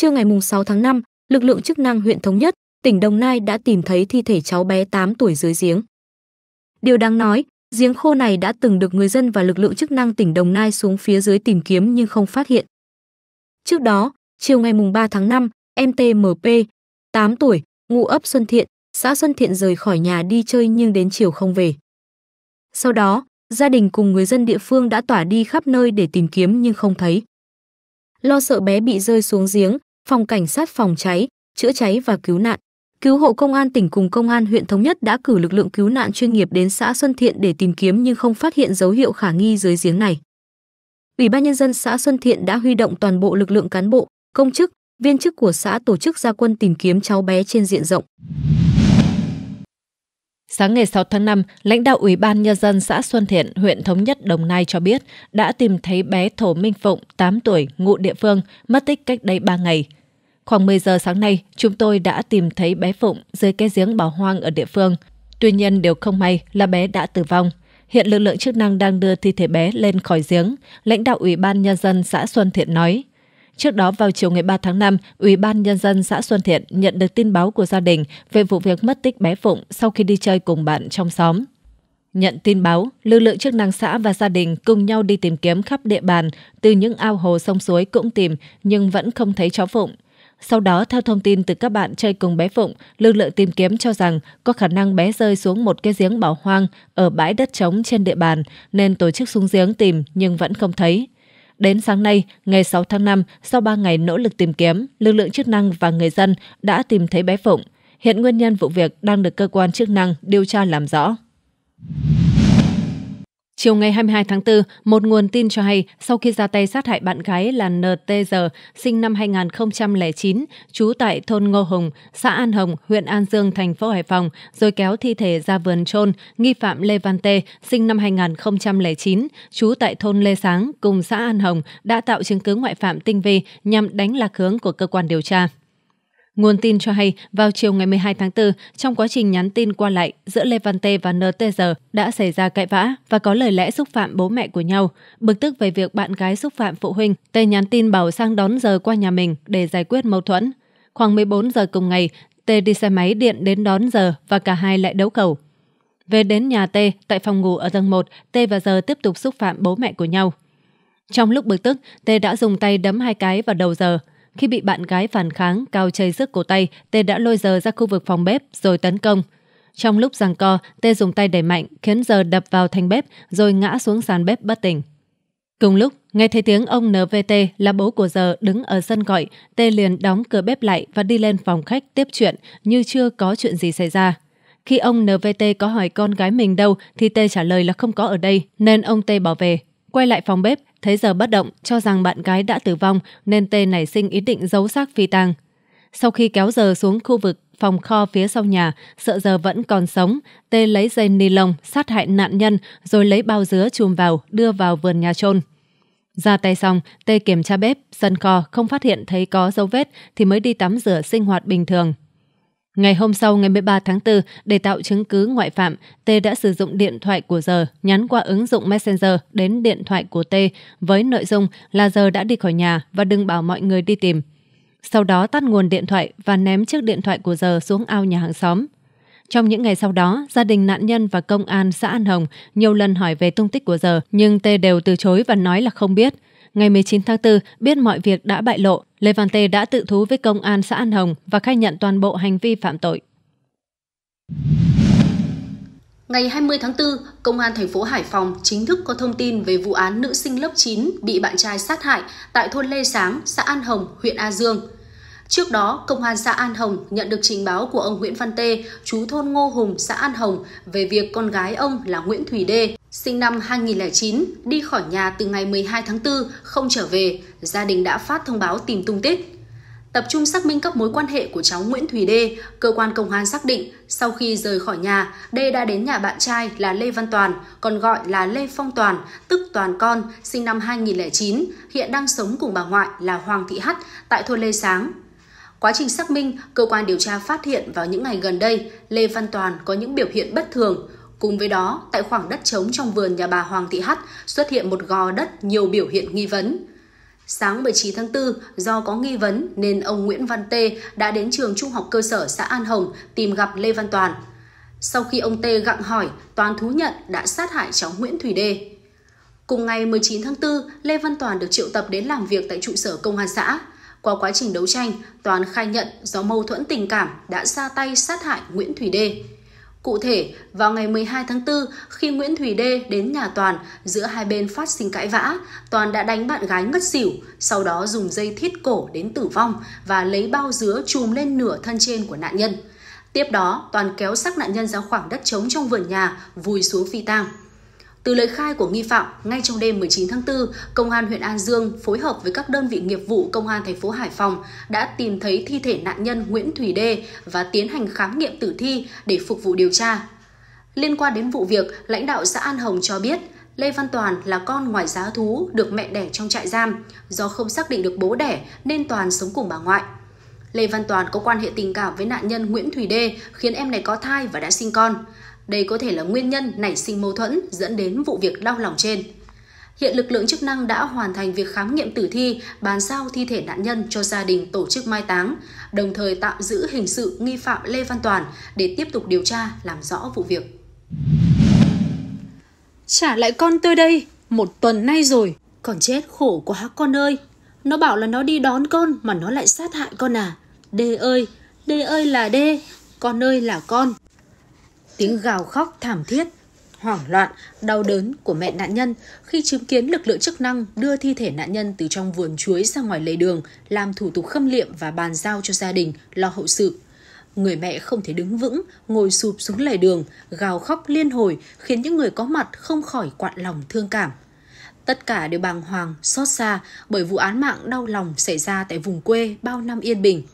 Trưa ngày mùng 6 tháng 5, lực lượng chức năng huyện Thống Nhất, tỉnh Đồng Nai đã tìm thấy thi thể cháu bé 8 tuổi dưới giếng. Điều đáng nói, giếng khô này đã từng được người dân và lực lượng chức năng tỉnh Đồng Nai xuống phía dưới tìm kiếm nhưng không phát hiện. Trước đó, chiều ngày mùng 3 tháng 5, MTMP, 8 tuổi, ngụ ấp Xuân Thiện, xã Xuân Thiện rời khỏi nhà đi chơi nhưng đến chiều không về. Sau đó, gia đình cùng người dân địa phương đã tỏa đi khắp nơi để tìm kiếm nhưng không thấy. Lo sợ bé bị rơi xuống giếng, phòng cảnh sát phòng cháy, chữa cháy và cứu nạn. Cứu hộ công an tỉnh cùng công an huyện Thống Nhất đã cử lực lượng cứu nạn chuyên nghiệp đến xã Xuân Thiện để tìm kiếm nhưng không phát hiện dấu hiệu khả nghi dưới giếng này. Ủy ban nhân dân xã Xuân Thiện đã huy động toàn bộ lực lượng cán bộ, công chức, viên chức của xã tổ chức ra quân tìm kiếm cháu bé trên diện rộng. Sáng ngày 6 tháng 5, lãnh đạo Ủy ban Nhân dân xã Xuân Thiện, huyện Thống Nhất, Đồng Nai cho biết đã tìm thấy bé Thổ Minh Phụng, 8 tuổi, ngụ địa phương, mất tích cách đây 3 ngày. Khoảng 10 giờ sáng nay, chúng tôi đã tìm thấy bé Phụng dưới cái giếng bỏ hoang ở địa phương. Tuy nhiên điều không may là bé đã tử vong. Hiện lực lượng chức năng đang đưa thi thể bé lên khỏi giếng, lãnh đạo Ủy ban Nhân dân xã Xuân Thiện nói. Trước đó vào chiều ngày 3 tháng 5, Ủy ban Nhân dân xã Xuân Thiện nhận được tin báo của gia đình về vụ việc mất tích bé Phụng sau khi đi chơi cùng bạn trong xóm. Nhận tin báo, lực lượng chức năng xã và gia đình cùng nhau đi tìm kiếm khắp địa bàn, từ những ao hồ sông suối cũng tìm nhưng vẫn không thấy cháu Phụng. Sau đó, theo thông tin từ các bạn chơi cùng bé Phụng, lực lượng tìm kiếm cho rằng có khả năng bé rơi xuống một cái giếng bỏ hoang ở bãi đất trống trên địa bàn nên tổ chức xuống giếng tìm nhưng vẫn không thấy. Đến sáng nay, ngày 6 tháng 5, sau 3 ngày nỗ lực tìm kiếm, lực lượng chức năng và người dân đã tìm thấy bé Phụng. Hiện nguyên nhân vụ việc đang được cơ quan chức năng điều tra làm rõ. Chiều ngày 22 tháng 4, một nguồn tin cho hay sau khi ra tay sát hại bạn gái là NTG, sinh năm 2009, trú tại thôn Ngô Hùng, xã An Hồng, huyện An Dương, thành phố Hải Phòng, rồi kéo thi thể ra vườn chôn, nghi phạm Lê Văn Tê, sinh năm 2009, trú tại thôn Lê Sáng, cùng xã An Hồng, đã tạo chứng cứ ngoại phạm tinh vi nhằm đánh lạc hướng của cơ quan điều tra. Nguồn tin cho hay, vào chiều ngày 12 tháng 4, trong quá trình nhắn tin qua lại giữa Lê Văn Tê và NTG đã xảy ra cãi vã và có lời lẽ xúc phạm bố mẹ của nhau. Bực tức về việc bạn gái xúc phạm phụ huynh, T nhắn tin bảo sang đón giờ qua nhà mình để giải quyết mâu thuẫn. Khoảng 14 giờ cùng ngày, T đi xe máy điện đến đón giờ và cả hai lại đấu khẩu. Về đến nhà T, tại phòng ngủ ở tầng 1, T và Giờ tiếp tục xúc phạm bố mẹ của nhau. Trong lúc bực tức, T đã dùng tay đấm hai cái vào đầu Giờ. Khi bị bạn gái phản kháng, Cao chây rước cổ tay, Tê đã lôi giờ ra khu vực phòng bếp rồi tấn công. Trong lúc giằng co, Tê dùng tay đẩy mạnh khiến giờ đập vào thành bếp rồi ngã xuống sàn bếp bất tỉnh. Cùng lúc, nghe thấy tiếng ông NVT là bố của giờ đứng ở sân gọi, Tê liền đóng cửa bếp lại và đi lên phòng khách tiếp chuyện như chưa có chuyện gì xảy ra. Khi ông NVT có hỏi con gái mình đâu thì Tê trả lời là không có ở đây nên ông Tê bỏ về. Quay lại phòng bếp, thấy giờ bất động, cho rằng bạn gái đã tử vong nên T nảy sinh ý định giấu xác phi tang. Sau khi kéo giờ xuống khu vực phòng kho phía sau nhà, sợ giờ vẫn còn sống, T lấy dây ni lông sát hại nạn nhân rồi lấy bao dứa chùm vào, đưa vào vườn nhà trôn. Ra tay xong, T kiểm tra bếp, sân kho không phát hiện thấy có dấu vết thì mới đi tắm rửa sinh hoạt bình thường. Ngày hôm sau ngày 13 tháng 4, để tạo chứng cứ ngoại phạm, T đã sử dụng điện thoại của Giờ nhắn qua ứng dụng Messenger đến điện thoại của T với nội dung là Giờ đã đi khỏi nhà và đừng bảo mọi người đi tìm. Sau đó tắt nguồn điện thoại và ném chiếc điện thoại của Giờ xuống ao nhà hàng xóm. Trong những ngày sau đó, gia đình nạn nhân và công an xã An Hồng nhiều lần hỏi về tung tích của Giờ, nhưng T đều từ chối và nói là không biết – ngày 19 tháng 4 biết mọi việc đã bại lộ, Lê Văn Tê đã tự thú với công an xã An Hồng và khai nhận toàn bộ hành vi phạm tội. Ngày 20 tháng 4, Công an thành phố Hải Phòng chính thức có thông tin về vụ án nữ sinh lớp 9 bị bạn trai sát hại tại thôn Lê Sáng, xã An Hồng, huyện A Dương. Trước đó, Công an xã An Hồng nhận được trình báo của ông Nguyễn Văn Tê, chú thôn Ngô Hùng, xã An Hồng, về việc con gái ông là Nguyễn Thủy Đê Sinh năm 2009, đi khỏi nhà từ ngày 12 tháng 4, không trở về, gia đình đã phát thông báo tìm tung tích. Tập trung xác minh các mối quan hệ của cháu Nguyễn Thùy Đê, cơ quan công an xác định sau khi rời khỏi nhà, Đê đã đến nhà bạn trai là Lê Văn Toàn, còn gọi là Lê Phong Toàn, tức Toàn Con, sinh năm 2009, hiện đang sống cùng bà ngoại là Hoàng Thị Hắt tại thôn Lê Sáng, Quá trình xác minh, cơ quan điều tra phát hiện vào những ngày gần đây, Lê Văn Toàn có những biểu hiện bất thường, Cùng với đó, tại khoảng đất trống trong vườn nhà bà Hoàng Thị Hắt xuất hiện một gò đất nhiều biểu hiện nghi vấn. Sáng 19 tháng 4, do có nghi vấn nên ông Nguyễn Văn Tê đã đến trường trung học cơ sở xã An Hồng tìm gặp Lê Văn Toàn. Sau khi ông Tê gặng hỏi, Toàn thú nhận đã sát hại cháu Nguyễn Thủy Đê. Cùng ngày 19 tháng 4, Lê Văn Toàn được triệu tập đến làm việc tại trụ sở công an xã. Qua quá trình đấu tranh, Toàn khai nhận do mâu thuẫn tình cảm đã ra tay sát hại Nguyễn Thủy Đê. Cụ thể, vào ngày 12 tháng 4, khi Nguyễn Thùy Đê đến nhà Toàn, giữa hai bên phát sinh cãi vã, Toàn đã đánh bạn gái ngất xỉu, sau đó dùng dây thiết cổ đến tử vong và lấy bao dứa chùm lên nửa thân trên của nạn nhân. Tiếp đó, Toàn kéo xác nạn nhân ra khoảng đất trống trong vườn nhà, vùi xuống phi tang. Từ lời khai của nghi phạm, ngay trong đêm 19 tháng 4, Công an huyện An Dương phối hợp với các đơn vị nghiệp vụ Công an thành phố Hải Phòng đã tìm thấy thi thể nạn nhân Nguyễn Thủy Đê và tiến hành khám nghiệm tử thi để phục vụ điều tra. Liên quan đến vụ việc, lãnh đạo xã An Hồng cho biết, Lê Văn Toàn là con ngoài giá thú được mẹ đẻ trong trại giam. Do không xác định được bố đẻ nên Toàn sống cùng bà ngoại. Lê Văn Toàn có quan hệ tình cảm với nạn nhân Nguyễn Thủy Đê khiến em này có thai và đã sinh con. Đây có thể là nguyên nhân nảy sinh mâu thuẫn dẫn đến vụ việc đau lòng trên. Hiện lực lượng chức năng đã hoàn thành việc khám nghiệm tử thi, bàn giao thi thể nạn nhân cho gia đình tổ chức mai táng, đồng thời tạm giữ hình sự nghi phạm Lê Văn Toàn để tiếp tục điều tra làm rõ vụ việc. Trả lại con tôi đây, một tuần nay rồi, còn chết khổ quá con ơi. Nó bảo là nó đi đón con mà nó lại sát hại con à. Đê ơi, đê ơi là đê, con ơi là con tiếng gào khóc thảm thiết, hoảng loạn, đau đớn của mẹ nạn nhân khi chứng kiến lực lượng chức năng đưa thi thể nạn nhân từ trong vườn chuối ra ngoài lề đường, làm thủ tục khâm liệm và bàn giao cho gia đình lo hậu sự. Người mẹ không thể đứng vững, ngồi sụp xuống lề đường, gào khóc liên hồi khiến những người có mặt không khỏi quặn lòng thương cảm. Tất cả đều bàng hoàng, xót xa bởi vụ án mạng đau lòng xảy ra tại vùng quê bao năm yên bình –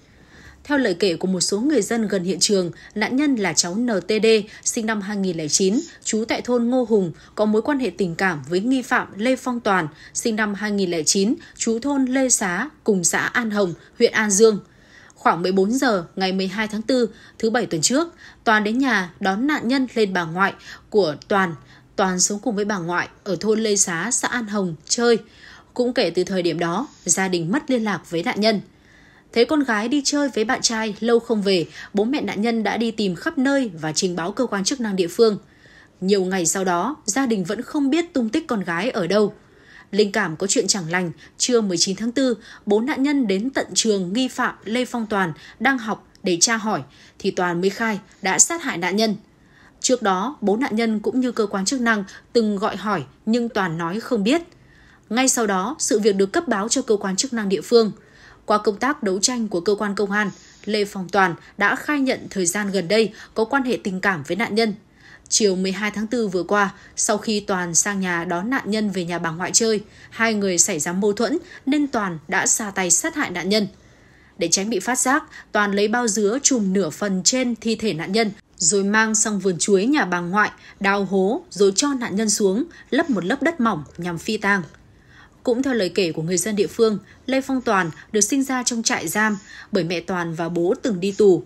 theo lời kể của một số người dân gần hiện trường, nạn nhân là cháu NTD, sinh năm 2009, trú tại thôn Ngô Hùng, có mối quan hệ tình cảm với nghi phạm Lê Phong Toàn, sinh năm 2009, trú thôn Lê Xá, cùng xã An Hồng, huyện An Dương. Khoảng 14 giờ ngày 12 tháng 4, thứ Bảy tuần trước, Toàn đến nhà đón nạn nhân lên bà ngoại của Toàn. Toàn sống cùng với bà ngoại ở thôn Lê Xá, xã An Hồng, chơi. Cũng kể từ thời điểm đó, gia đình mất liên lạc với nạn nhân. Thấy con gái đi chơi với bạn trai lâu không về, bố mẹ nạn nhân đã đi tìm khắp nơi và trình báo cơ quan chức năng địa phương. Nhiều ngày sau đó, gia đình vẫn không biết tung tích con gái ở đâu. Linh cảm có chuyện chẳng lành, trưa 19 tháng 4, bố nạn nhân đến tận trường nghi phạm Lê Phong Toàn đang học để tra hỏi, thì Toàn mới khai đã sát hại nạn nhân. Trước đó, bố nạn nhân cũng như cơ quan chức năng từng gọi hỏi nhưng Toàn nói không biết. Ngay sau đó, sự việc được cấp báo cho cơ quan chức năng địa phương – qua công tác đấu tranh của cơ quan công an, Lê Phong Toàn đã khai nhận thời gian gần đây có quan hệ tình cảm với nạn nhân. Chiều 12 tháng 4 vừa qua, sau khi Toàn sang nhà đón nạn nhân về nhà bà ngoại chơi, hai người xảy ra mâu thuẫn nên Toàn đã ra tay sát hại nạn nhân. Để tránh bị phát giác, Toàn lấy bao dứa trùm nửa phần trên thi thể nạn nhân, rồi mang sang vườn chuối nhà bà ngoại, đào hố rồi cho nạn nhân xuống, lấp một lớp đất mỏng nhằm phi tang. Cũng theo lời kể của người dân địa phương, Lê Phong Toàn được sinh ra trong trại giam bởi mẹ Toàn và bố từng đi tù.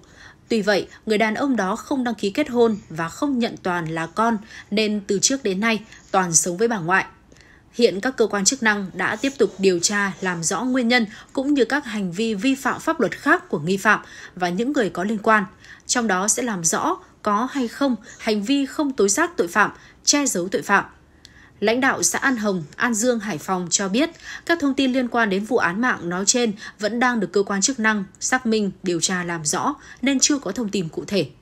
Tuy vậy, người đàn ông đó không đăng ký kết hôn và không nhận Toàn là con, nên từ trước đến nay Toàn sống với bà ngoại. Hiện các cơ quan chức năng đã tiếp tục điều tra làm rõ nguyên nhân cũng như các hành vi vi phạm pháp luật khác của nghi phạm và những người có liên quan. Trong đó sẽ làm rõ có hay không hành vi không tố giác tội phạm, che giấu tội phạm Lãnh đạo xã An Hồng, An Dương, Hải Phòng cho biết các thông tin liên quan đến vụ án mạng nói trên vẫn đang được cơ quan chức năng xác minh, điều tra làm rõ nên chưa có thông tin cụ thể.